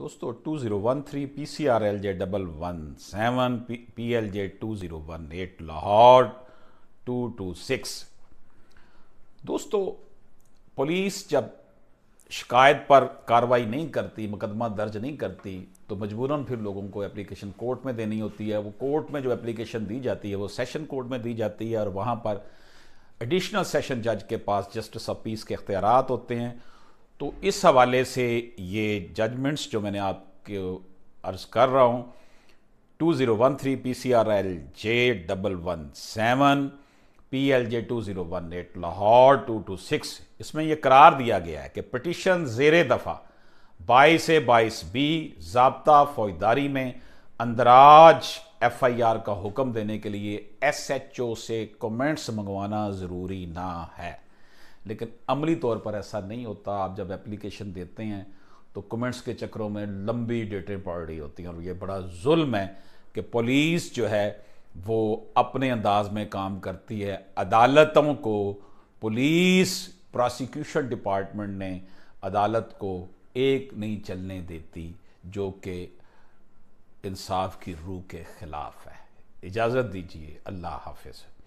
दोस्तों two zero one three P C R L J double one seven P L J two zero one eight Lahore two two six दोस्तों police जब शिकायत पर कार्रवाई नहीं करती मुकदमा दर्ज नहीं करती तो मजबूरन फिर लोगों को एप्लीकेशन कोर्ट में देनी होती है वो कोर्ट में जो एप्लीकेशन दी जाती है वो सेशन कोर्ट में दी जाती है और वहाँ पर एडिशनल सेशन जज के पास जस्टिस ऑफ पीस के अख्तियार होते हैं तो इस हवाले से ये जजमेंट्स जो मैंने आपके अर्ज़ कर रहा हूँ two zero one three P C R L J double one seven P L J two zero one eight Lahore two two six इसमें यह करार दिया गया है कि पटिशन जेर दफ़ा बाईस बाईस बी जबता फौजदारी में अंदराज एफ आई आर का हुक्म देने के लिए एस एच ओ से कमेंट्स मंगवाना ज़रूरी ना है लेकिन अमली तौर पर ऐसा नहीं होता आप जब एप्लीकेशन देते हैं तो कमेंट्स के चक्रों में लंबी डेटें पड़ रही होती हैं और ये बड़ा जुल्म है कि पुलिस जो है वो अपने अंदाज में काम करती है अदालतों को पुलिस प्रोसिक्यूशन डिपार्टमेंट ने अदालत को एक नहीं चलने देती जो कि इंसाफ की रूह के ख़िलाफ़ है इजाज़त दीजिए अल्लाह हाफिज़